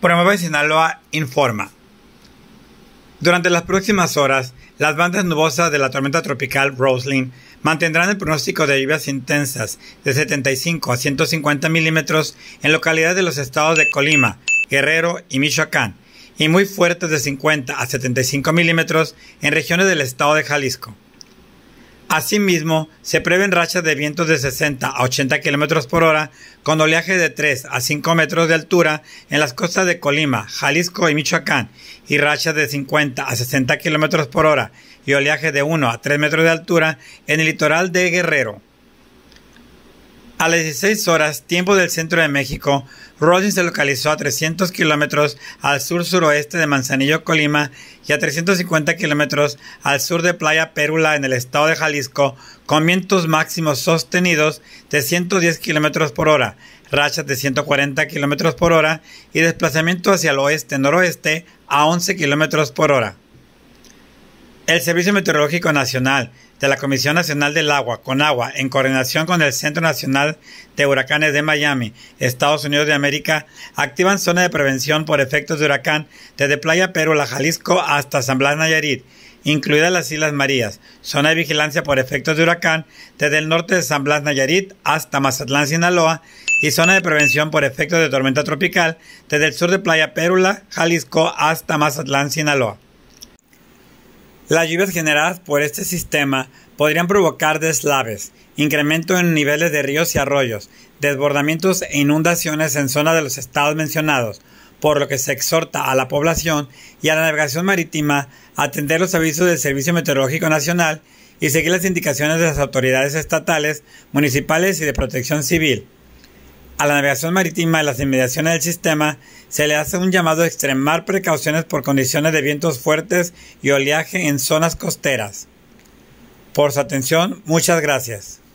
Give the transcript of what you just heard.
de Sinaloa informa. Durante las próximas horas, las bandas nubosas de la tormenta tropical Roslyn mantendrán el pronóstico de lluvias intensas de 75 a 150 milímetros en localidades de los estados de Colima, Guerrero y Michoacán, y muy fuertes de 50 a 75 milímetros en regiones del estado de Jalisco. Asimismo, se prevén rachas de vientos de 60 a 80 km por hora con oleaje de 3 a 5 metros de altura en las costas de Colima, Jalisco y Michoacán y rachas de 50 a 60 km por hora y oleaje de 1 a 3 metros de altura en el litoral de Guerrero. A las 16 horas, tiempo del centro de México, Rodin se localizó a 300 kilómetros al sur-suroeste de Manzanillo, Colima, y a 350 kilómetros al sur de Playa Pérula, en el estado de Jalisco, con vientos máximos sostenidos de 110 kilómetros por hora, rachas de 140 kilómetros por hora y desplazamiento hacia el oeste-noroeste a 11 kilómetros por hora. El Servicio Meteorológico Nacional de la Comisión Nacional del Agua, CONAGUA, en coordinación con el Centro Nacional de Huracanes de Miami, Estados Unidos de América, activan zona de prevención por efectos de huracán desde Playa Perú, Jalisco hasta San Blas Nayarit, incluidas las Islas Marías. Zona de vigilancia por efectos de huracán desde el norte de San Blas Nayarit hasta Mazatlán, Sinaloa, y zona de prevención por efectos de tormenta tropical desde el sur de Playa Perula, Jalisco hasta Mazatlán, Sinaloa. Las lluvias generadas por este sistema podrían provocar deslaves, incremento en niveles de ríos y arroyos, desbordamientos e inundaciones en zonas de los estados mencionados, por lo que se exhorta a la población y a la navegación marítima a atender los avisos del Servicio Meteorológico Nacional y seguir las indicaciones de las autoridades estatales, municipales y de protección civil. A la navegación marítima y las inmediaciones del sistema se le hace un llamado a extremar precauciones por condiciones de vientos fuertes y oleaje en zonas costeras. Por su atención, muchas gracias.